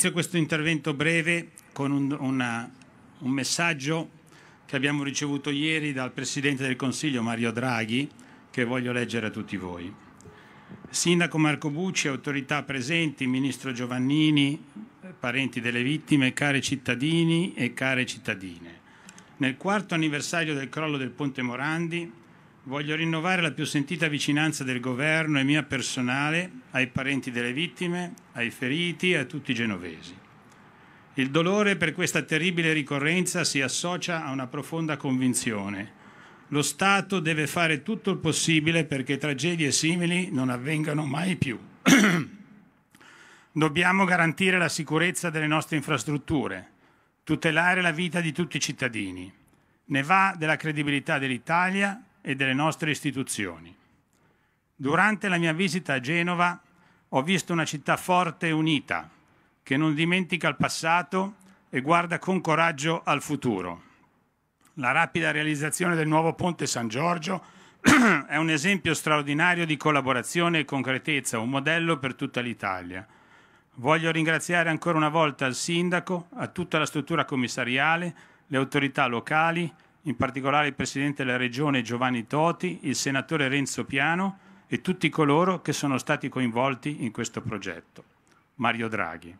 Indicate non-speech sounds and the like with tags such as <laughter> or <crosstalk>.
Inizio questo intervento breve con un, una, un messaggio che abbiamo ricevuto ieri dal Presidente del Consiglio Mario Draghi che voglio leggere a tutti voi. Sindaco Marco Bucci, autorità presenti, Ministro Giovannini, parenti delle vittime, cari cittadini e care cittadine. Nel quarto anniversario del crollo del Ponte Morandi, Voglio rinnovare la più sentita vicinanza del governo e mia personale ai parenti delle vittime, ai feriti e a tutti i genovesi. Il dolore per questa terribile ricorrenza si associa a una profonda convinzione. Lo Stato deve fare tutto il possibile perché tragedie simili non avvengano mai più. <clears throat> Dobbiamo garantire la sicurezza delle nostre infrastrutture, tutelare la vita di tutti i cittadini. Ne va della credibilità dell'Italia e delle nostre istituzioni. Durante la mia visita a Genova ho visto una città forte e unita, che non dimentica il passato e guarda con coraggio al futuro. La rapida realizzazione del nuovo ponte San Giorgio <clears throat> è un esempio straordinario di collaborazione e concretezza, un modello per tutta l'Italia. Voglio ringraziare ancora una volta il Sindaco, a tutta la struttura commissariale, le autorità locali, in particolare il Presidente della Regione Giovanni Toti, il Senatore Renzo Piano e tutti coloro che sono stati coinvolti in questo progetto. Mario Draghi.